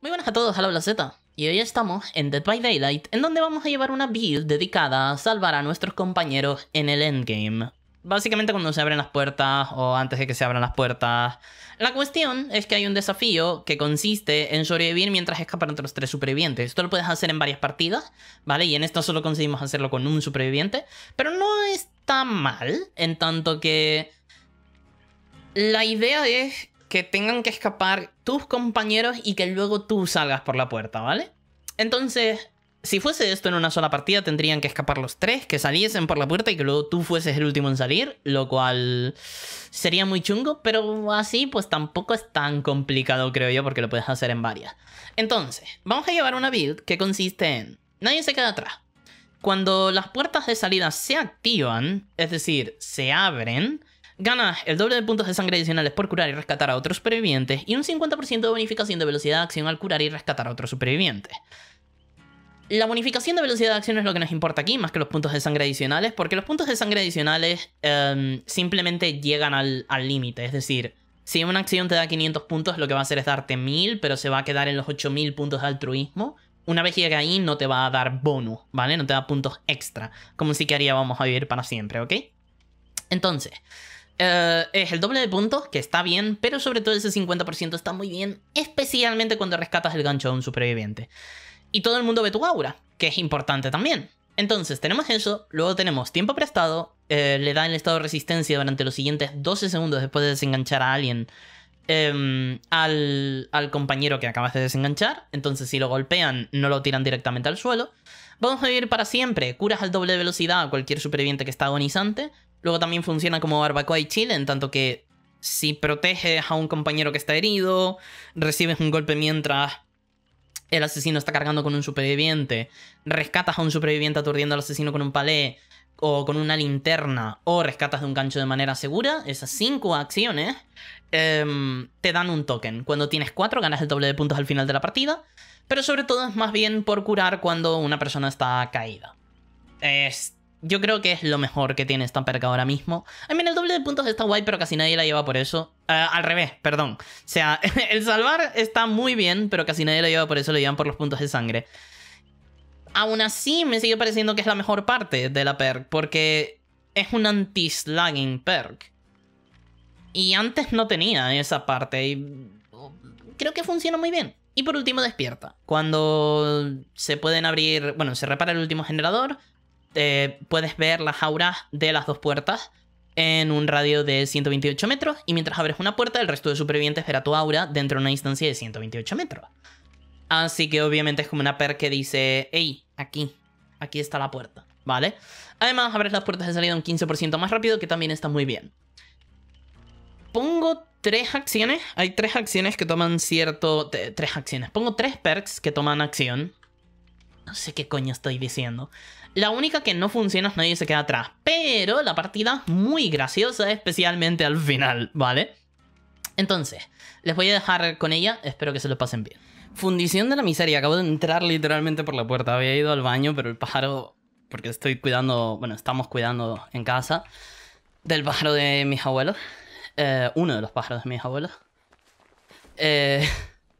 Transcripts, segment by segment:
Muy buenas a todos, Hola Zeta. Y hoy estamos en Dead by Daylight, en donde vamos a llevar una build dedicada a salvar a nuestros compañeros en el endgame. Básicamente cuando se abren las puertas o antes de que se abran las puertas. La cuestión es que hay un desafío que consiste en sobrevivir mientras escapan otros tres supervivientes. Esto lo puedes hacer en varias partidas, ¿vale? Y en esta solo conseguimos hacerlo con un superviviente. Pero no está mal, en tanto que la idea es que tengan que escapar tus compañeros y que luego tú salgas por la puerta, ¿vale? Entonces, si fuese esto en una sola partida, tendrían que escapar los tres, que saliesen por la puerta y que luego tú fueses el último en salir, lo cual sería muy chungo, pero así pues tampoco es tan complicado, creo yo, porque lo puedes hacer en varias. Entonces, vamos a llevar una build que consiste en... Nadie se queda atrás. Cuando las puertas de salida se activan, es decir, se abren, Gana el doble de puntos de sangre adicionales por curar y rescatar a otros supervivientes y un 50% de bonificación de velocidad de acción al curar y rescatar a otros supervivientes. La bonificación de velocidad de acción es lo que nos importa aquí, más que los puntos de sangre adicionales, porque los puntos de sangre adicionales em, simplemente llegan al límite. es decir, si una acción te da 500 puntos, lo que va a hacer es darte 1000, pero se va a quedar en los 8000 puntos de altruismo. Una vez llegue ahí, no te va a dar bonus, ¿vale? No te da puntos extra, como si haría vamos a vivir para siempre, ¿ok? Entonces, eh, es el doble de puntos, que está bien, pero sobre todo ese 50% está muy bien, especialmente cuando rescatas el gancho de un superviviente. Y todo el mundo ve tu aura, que es importante también. Entonces tenemos eso, luego tenemos tiempo prestado, eh, le da el estado de resistencia durante los siguientes 12 segundos después de desenganchar a alguien em, al, al compañero que acabas de desenganchar, entonces si lo golpean no lo tiran directamente al suelo. Vamos a vivir para siempre, curas al doble de velocidad a cualquier superviviente que está agonizante, Luego también funciona como barbacoa y chile, en tanto que si proteges a un compañero que está herido, recibes un golpe mientras el asesino está cargando con un superviviente, rescatas a un superviviente aturdiendo al asesino con un palé o con una linterna, o rescatas de un gancho de manera segura, esas cinco acciones em, te dan un token. Cuando tienes cuatro ganas el doble de puntos al final de la partida, pero sobre todo es más bien por curar cuando una persona está caída. Este. Yo creo que es lo mejor que tiene esta perk ahora mismo. I mean, el doble de puntos está guay, pero casi nadie la lleva por eso. Eh, al revés, perdón. O sea, el salvar está muy bien, pero casi nadie la lleva por eso, lo llevan por los puntos de sangre. Aún así, me sigue pareciendo que es la mejor parte de la perk, porque es un anti slugging perk. Y antes no tenía esa parte, y oh, creo que funciona muy bien. Y por último, despierta. Cuando se pueden abrir, bueno, se repara el último generador, eh, puedes ver las auras de las dos puertas en un radio de 128 metros y mientras abres una puerta el resto de supervivientes verá tu aura dentro de una distancia de 128 metros. Así que obviamente es como una perk que dice, hey, aquí, aquí está la puerta, ¿vale? Además abres las puertas de salida un 15% más rápido que también está muy bien. Pongo tres acciones, hay tres acciones que toman cierto... Tres acciones, pongo tres perks que toman acción no sé qué coño estoy diciendo. La única que no funciona es nadie se queda atrás. Pero la partida es muy graciosa, especialmente al final, ¿vale? Entonces, les voy a dejar con ella. Espero que se lo pasen bien. Fundición de la miseria. Acabo de entrar literalmente por la puerta. Había ido al baño, pero el pájaro... Porque estoy cuidando... Bueno, estamos cuidando en casa. Del pájaro de mis abuelos. Eh, uno de los pájaros de mis abuelos. Eh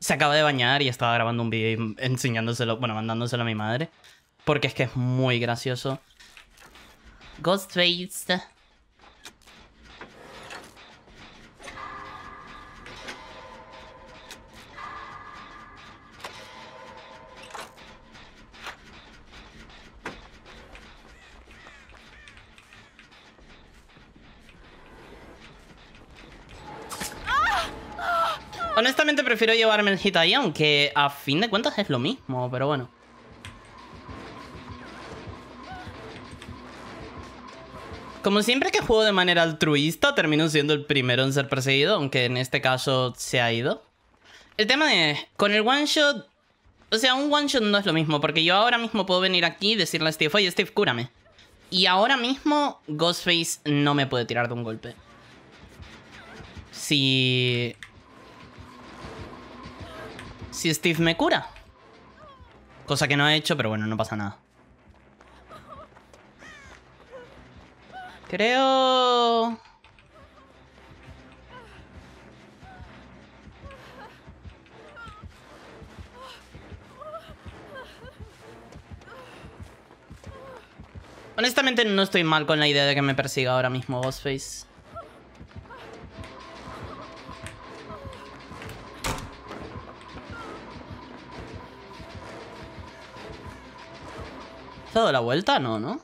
se acaba de bañar y estaba grabando un video enseñándoselo, bueno, mandándoselo a mi madre. Porque es que es muy gracioso. Ghostface. Honestamente prefiero llevarme el ahí, aunque a fin de cuentas es lo mismo, pero bueno. Como siempre que juego de manera altruista, termino siendo el primero en ser perseguido, aunque en este caso se ha ido. El tema de con el one shot... O sea, un one shot no es lo mismo, porque yo ahora mismo puedo venir aquí y decirle a Steve, oye Steve, cúrame. Y ahora mismo Ghostface no me puede tirar de un golpe. Si si Steve me cura. Cosa que no he hecho, pero bueno, no pasa nada. Creo... Honestamente no estoy mal con la idea de que me persiga ahora mismo Ghostface. dado la vuelta? No, ¿no?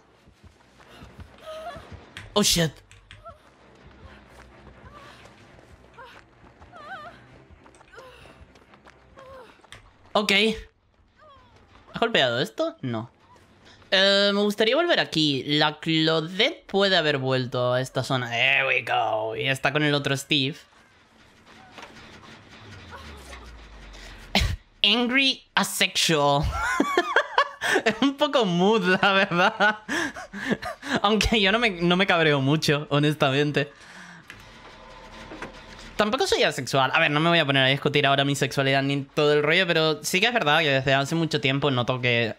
Oh, shit. Ok. ¿Ha golpeado esto? No. Eh, me gustaría volver aquí. La Claudette puede haber vuelto a esta zona. There we go. Y está con el otro Steve. Angry asexual. es un poco mood, la verdad. Aunque yo no me, no cabreo mucho, honestamente. Tampoco soy asexual. A ver, no me voy a poner a discutir ahora mi sexualidad ni todo el rollo, pero sí que es verdad que desde hace mucho tiempo noto que...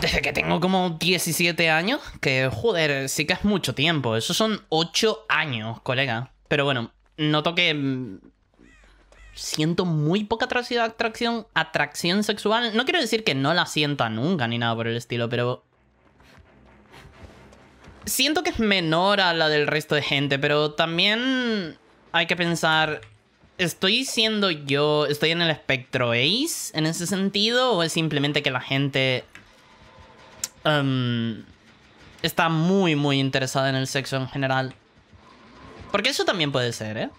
Desde que tengo como 17 años, que joder, sí que es mucho tiempo. Eso son 8 años, colega. Pero bueno, noto que mm, siento muy poca atracción, atracción sexual. No quiero decir que no la sienta nunca ni nada por el estilo, pero... Siento que es menor a la del resto de gente, pero también hay que pensar... ¿Estoy siendo yo, estoy en el espectro ace en ese sentido? ¿O es simplemente que la gente... Em, está muy, muy interesada en el sexo en general? Porque eso también puede ser, ¿eh?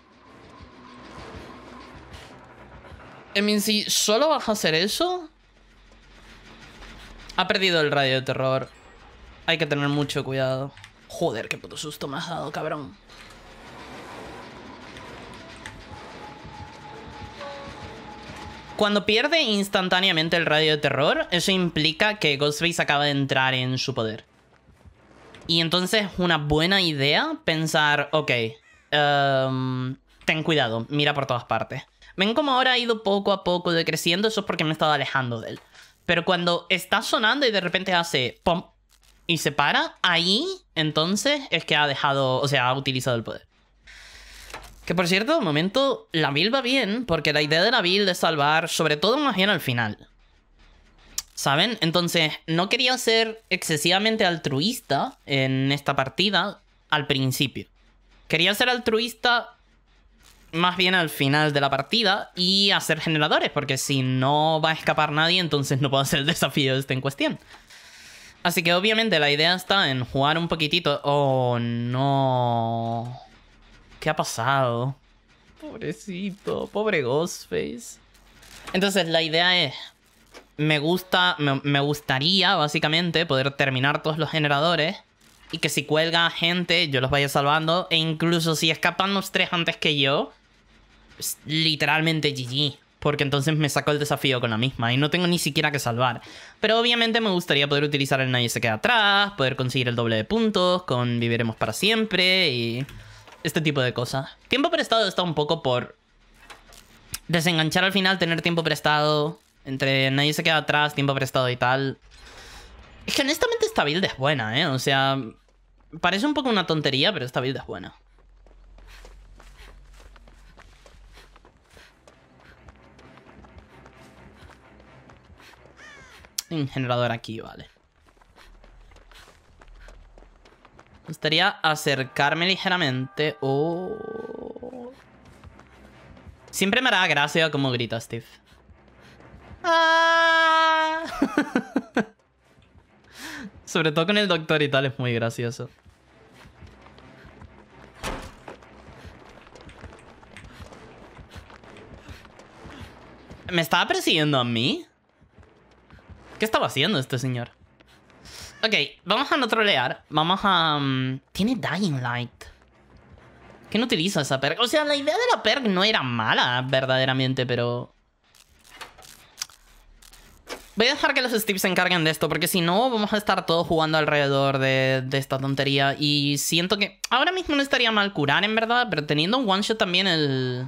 I mean, si solo vas a hacer eso... Ha perdido el radio de terror. Hay que tener mucho cuidado. Joder, qué puto susto me has dado, cabrón. Cuando pierde instantáneamente el radio de terror, eso implica que Ghostface acaba de entrar en su poder. Y entonces es una buena idea pensar, ok, em, ten cuidado, mira por todas partes. Ven como ahora ha ido poco a poco decreciendo, eso es porque me he estado alejando de él. Pero cuando está sonando y de repente hace pom y se para, ahí entonces es que ha dejado, o sea, ha utilizado el poder. Que por cierto, de momento, la build va bien, porque la idea de la build es salvar, sobre todo más bien al final. ¿Saben? Entonces, no quería ser excesivamente altruista en esta partida al principio. Quería ser altruista más bien al final de la partida y hacer generadores, porque si no va a escapar nadie, entonces no puedo hacer el desafío este en cuestión. Así que obviamente la idea está en jugar un poquitito. Oh, no. ¿Qué ha pasado? Pobrecito, pobre Ghostface. Entonces la idea es... Me gusta, me, me gustaría básicamente poder terminar todos los generadores y que si cuelga gente yo los vaya salvando e incluso si escapan los tres antes que yo, literalmente GG. Porque entonces me saco el desafío con la misma y no tengo ni siquiera que salvar. Pero obviamente me gustaría poder utilizar el Nadie se queda atrás, poder conseguir el doble de puntos con Viviremos para siempre y este tipo de cosas. Tiempo prestado está un poco por desenganchar al final, tener tiempo prestado, entre nadie se queda atrás, tiempo prestado y tal. Es que honestamente esta build es buena, ¿eh? O sea, parece un poco una tontería, pero esta build es buena. generador aquí, vale. Me gustaría acercarme ligeramente. Oh. Siempre me hará gracia como grita Steve. Ah. Sobre todo con el doctor y tal, es muy gracioso. ¿Me estaba persiguiendo a mí? ¿Qué estaba haciendo este señor? Ok, vamos a no trolear. Vamos a... Mm, tiene Dying Light. ¿Quién utiliza esa perk? O sea, la idea de la perk no era mala, verdaderamente, pero... Voy a dejar que los Steve se encarguen de esto, porque si no, vamos a estar todos jugando alrededor de, de, esta tontería. Y siento que ahora mismo no estaría mal curar, en verdad, pero teniendo un one-shot también el...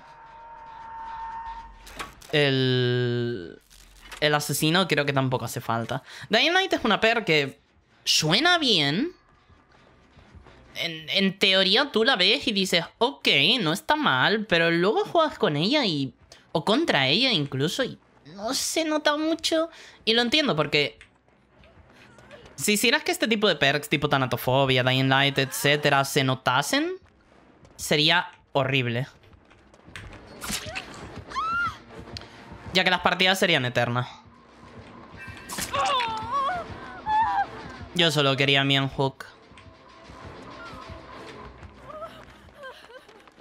El el asesino creo que tampoco hace falta. Knight es una per que suena bien. En, teoría tú la ves y dices, ok, no está mal, pero luego juegas con ella y... o contra ella incluso y no se nota mucho. Y lo entiendo porque... Si hicieras que este tipo de perks, tipo tanatofobia, Dying Light, etc., se notasen, sería horrible. ya que las partidas serían eternas. Yo solo quería mi hook.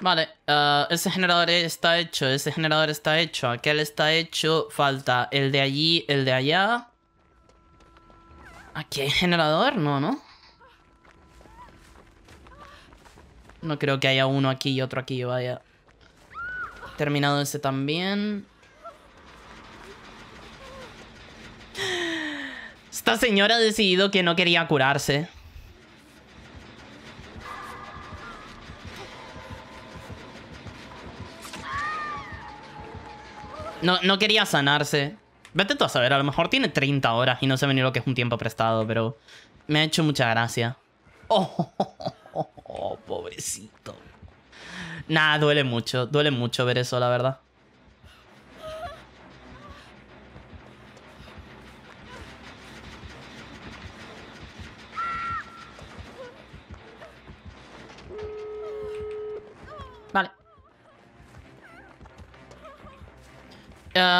Vale, eh, ese generador está hecho, ese generador está hecho, aquel está hecho, falta el de allí, el de allá. ¿Aquí hay generador? No, ¿no? No creo que haya uno aquí y otro aquí, vaya. Terminado ese también. Esta señora ha decidido que no quería curarse. No, no quería sanarse. Vete tú a saber, a lo mejor tiene 30 horas y no sé venir lo que es un tiempo prestado, pero me ha hecho mucha gracia. Oh, pobrecito. Nah, duele mucho, duele mucho ver eso, la verdad.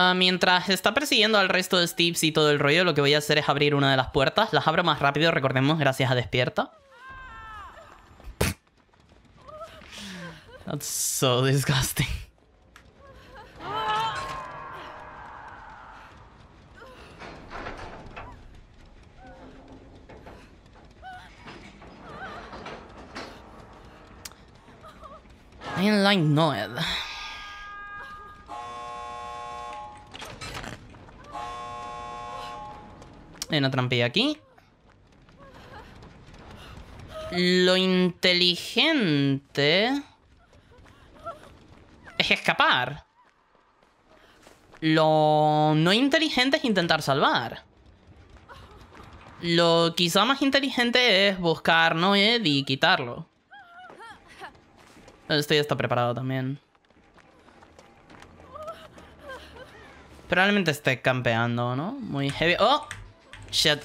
Ah, mientras está persiguiendo al resto de Steve y todo el rollo, lo que voy a hacer es abrir una de las puertas. Las abro más rápido, recordemos, gracias a Despierta. That's so disgusting. I una trampilla aquí. Lo inteligente... Es escapar. Lo no inteligente es intentar salvar. Lo quizá más inteligente es buscar Noed y quitarlo. Este ya está preparado también. Probablemente esté campeando, ¿no? Muy heavy. ¡Oh! Shit.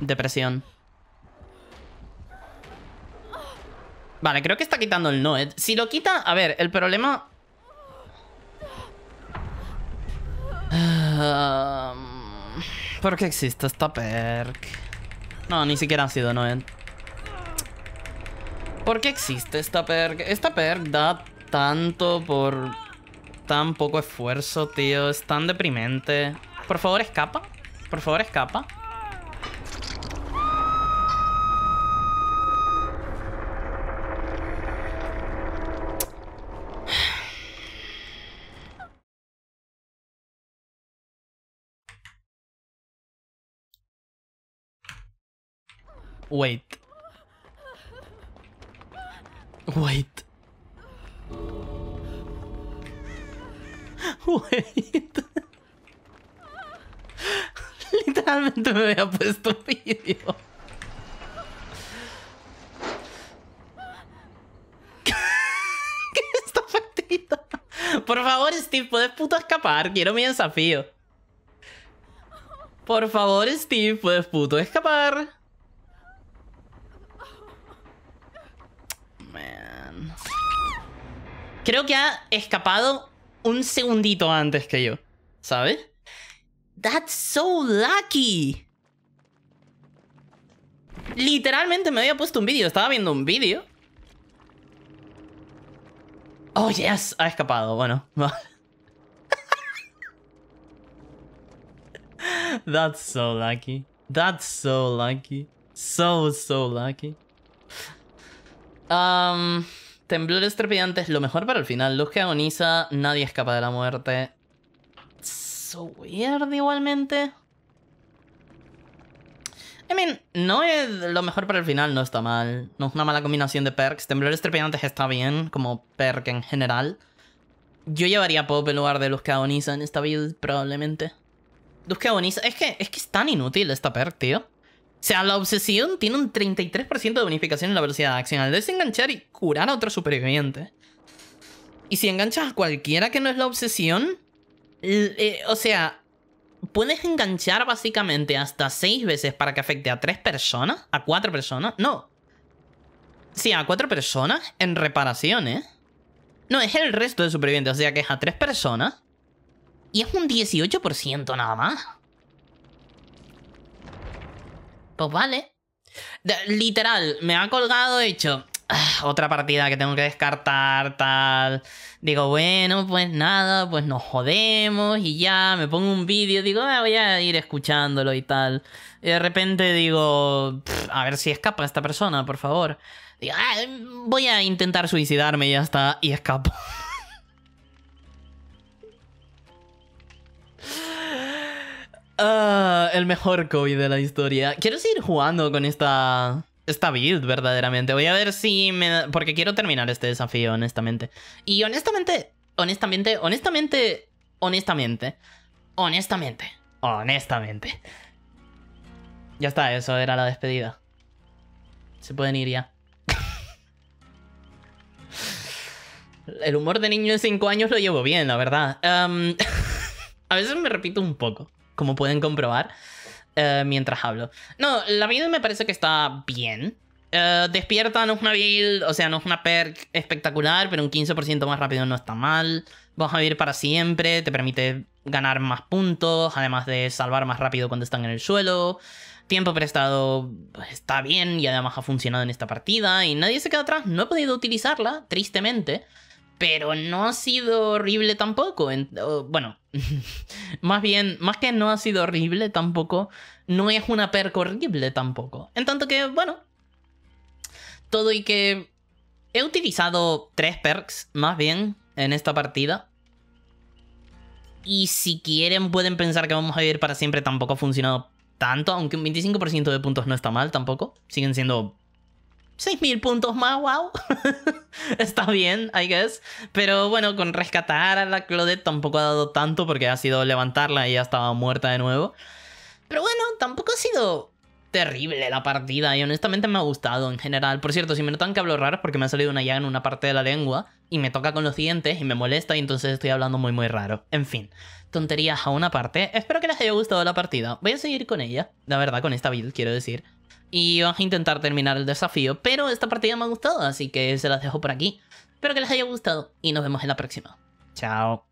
Depresión. Vale, creo que está quitando el Noed. Eh. Si lo quita... A ver, el problema... ¿Por qué existe esta perk? No, ni siquiera ha sido Noed. Eh. ¿Por qué existe esta perk? Esta perk da tanto por tan poco esfuerzo, tío. Es tan deprimente. Por favor, escapa. Por favor, escapa. Wait. Wait. Wait. Literalmente me había puesto ¿Qué vídeo. Esta partida. Por favor, Steve, puedes puto escapar. Quiero mi desafío. Por favor, Steve, puedes puto escapar. Man. Creo que ha escapado un segundito antes que yo, ¿sabes? That's so lucky. Literalmente me había puesto un vídeo, estaba viendo un vídeo. Oh, yes, ha escapado, bueno. That's so lucky. That's so lucky. So, so lucky. Um... Temblores trepidantes, lo mejor para el final. Luz que agoniza, nadie escapa de la muerte. So weird igualmente. I mean, no es lo mejor para el final, no está mal. No es una mala combinación de perks. Temblores trepidantes está bien, como perk en general. Yo llevaría Pop en lugar de Luz que agoniza en esta build, probablemente. Luz que agoniza... Es que, es que es tan inútil esta perk, tío. O sea, la obsesión tiene un 33% de bonificación en la velocidad de acción al desenganchar y curar a otro superviviente. Y si enganchas a cualquiera que no es la obsesión, eh, o sea, puedes enganchar básicamente hasta 6 veces para que afecte a 3 personas, a 4 personas, no. Sí, a 4 personas en reparaciones. ¿eh? No, es el resto de supervivientes, o sea que es a 3 personas. Y es un 18% nada más. Pues vale. literal, me ha colgado hecho ah, otra partida que tengo que descartar, tal. Digo, bueno, pues nada, pues nos jodemos y ya, me pongo un vídeo, digo, ah, voy a ir escuchándolo y tal. Y de repente digo, a ver si escapa esta persona, por favor. Digo, ah, voy a intentar suicidarme y ya está, y escapo. Ah el mejor COVID de la historia. Quiero seguir jugando con esta esta build, verdaderamente. Voy a ver si me... Porque quiero terminar este desafío, honestamente. Y honestamente, honestamente, honestamente, honestamente, honestamente, honestamente. Ya está, eso era la despedida. Se pueden ir ya. El humor de niño de 5 años lo llevo bien, la verdad. Em, a veces me repito un poco como pueden comprobar, eh, mientras hablo. No, la vida me parece que está bien. Eh, despierta no es una build, o sea, no es una perk espectacular, pero un 15% más rápido no está mal. Vas a vivir para siempre, te permite ganar más puntos, además de salvar más rápido cuando están en el suelo. Tiempo prestado pues, está bien y además ha funcionado en esta partida y nadie se queda atrás. No he podido utilizarla, tristemente pero no ha sido horrible tampoco. bueno, más bien, más que no ha sido horrible tampoco, no es una perk horrible tampoco. En tanto que, bueno, todo y que he utilizado tres perks, más bien, en esta partida. Y si quieren pueden pensar que vamos a vivir para siempre, tampoco ha funcionado tanto, aunque un 25% de puntos no está mal tampoco. Siguen siendo 6.000 puntos más, wow. Está bien, I guess. Pero bueno, con rescatar a la Claudette tampoco ha dado tanto porque ha sido levantarla y ya estaba muerta de nuevo. Pero bueno, tampoco ha sido terrible la partida y honestamente me ha gustado en general. Por cierto, si me notan que hablo raro porque me ha salido una llaga en una parte de la lengua y me toca con los dientes y me molesta y entonces estoy hablando muy muy raro. En fin, tonterías a una parte. Espero que les haya gustado la partida. Voy a seguir con ella, la verdad, con esta build quiero decir y vamos a intentar terminar el desafío. Pero esta partida me ha gustado, así que se las dejo por aquí. Espero que les haya gustado y nos vemos en la próxima. Chao.